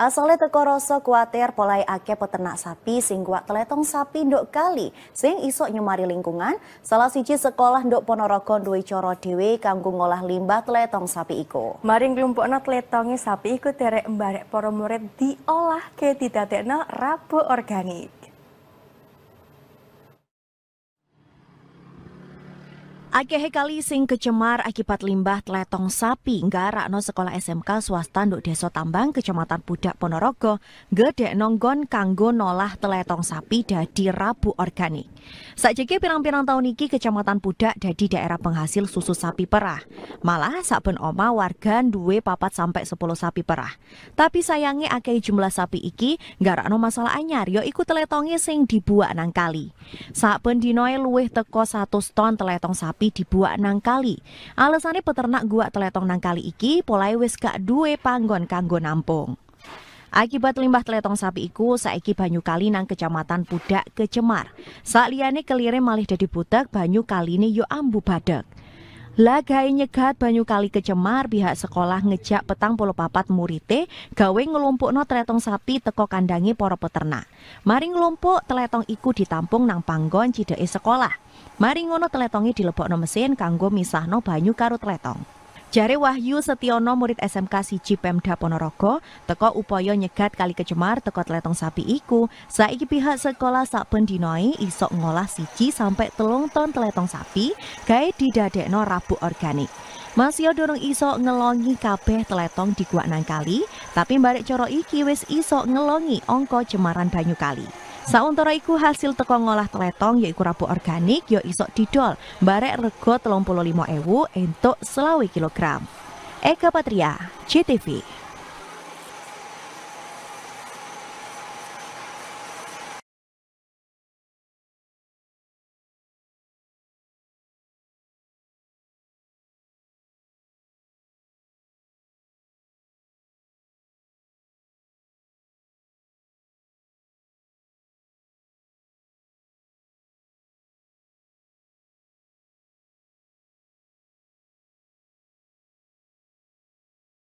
Asalnya teko rasa kuatir polai ake peternak sapi sing kuat teletong sapi ndok kali sing isok nyemari lingkungan. Salah siji sekolah ndok Ponorogo duwe coro dhewe kanggo ngolah limbah teletong sapi iku. Maring na teletongi sapi iku derek mbarek poro murid diolah ke didadekno rabu organik. Akeh kali sing kecemar akibat limbah teletong sapi no sekolah SMK swasta nduk Deso Tambang Kecamatan Budak Ponorogo gede nonggon kanggo nolah teletong sapi dadi rabu organik. Sajeke pirang-pirang tahun iki Kecamatan Budak dadi daerah penghasil susu sapi perah. Malah saben oma warga duwe papat sampai 10 sapi perah. Tapi sayangnya akeh jumlah sapi iki no masalah anyar yo iku tletonge sing dibuak nangkali. kali. Saben dinoe luwih teko satu ton teletong sapi sapi di buak nangkali. Alasannya peternak gua teletong nangkali iki polai wis gak duwe panggon kanggo nampung. Akibat limbah teletong sapi iku saiki banyu kali nang Kecamatan Pudak kecemar. Saat liane kelire malih dadi butek banyu ini yo ambu badek. Lagai nyegat banyu kali kecemar pihak sekolah ngejak petang puluh papat murite gawe ngelumpuk no teletong sapi teko kandangi poro peternak. Mari ngelumpuk teletong iku ditampung nang panggon cidei sekolah. Mari ngono teletongi no mesin kanggo misahno banyu karut teletong. Jare Wahyu Setiono murid SMK siji Pemda Ponorogo, teko upaya nyegat kali kecemar teko teletong sapi iku, saiki pihak sekolah sak pendinoi isok ngolah siji sampai telung ton teletong sapi, gawe didadekno rabu organik. Masih dorong iso ngelongi kabeh teletong di nang Nangkali, tapi mbarek coro iki wis iso ngelongi ongko cemaran banyu kali. Sauntara iku hasil teko ngolah teletong yaiku rabuk organik ya isok didol. Barek rego ewu entuk selawi kilogram. Eka Patria, CTV.